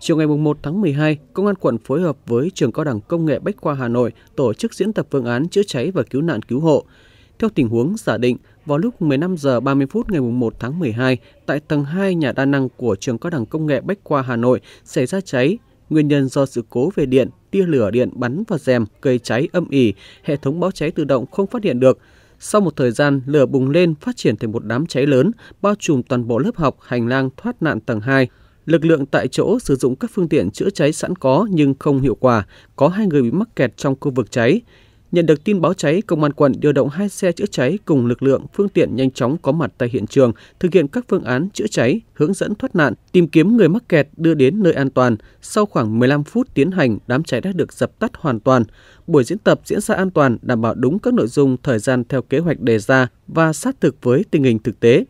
Chiều ngày 1 tháng 12, Công an quận phối hợp với Trường Cao đẳng Công nghệ Bách khoa Hà Nội tổ chức diễn tập phương án chữa cháy và cứu nạn cứu hộ. Theo tình huống giả định, vào lúc 15 giờ 30 phút ngày 1 tháng 12, tại tầng 2 nhà đa năng của Trường Cao đẳng Công nghệ Bách khoa Hà Nội xảy ra cháy. Nguyên nhân do sự cố về điện, tia lửa điện bắn vào rèm gây cháy âm ỉ, hệ thống báo cháy tự động không phát hiện được. Sau một thời gian, lửa bùng lên phát triển thành một đám cháy lớn, bao trùm toàn bộ lớp học, hành lang thoát nạn tầng 2. Lực lượng tại chỗ sử dụng các phương tiện chữa cháy sẵn có nhưng không hiệu quả, có hai người bị mắc kẹt trong khu vực cháy. Nhận được tin báo cháy, công an quận điều động hai xe chữa cháy cùng lực lượng phương tiện nhanh chóng có mặt tại hiện trường, thực hiện các phương án chữa cháy, hướng dẫn thoát nạn, tìm kiếm người mắc kẹt đưa đến nơi an toàn. Sau khoảng 15 phút tiến hành, đám cháy đã được dập tắt hoàn toàn. Buổi diễn tập diễn ra an toàn, đảm bảo đúng các nội dung thời gian theo kế hoạch đề ra và sát thực với tình hình thực tế.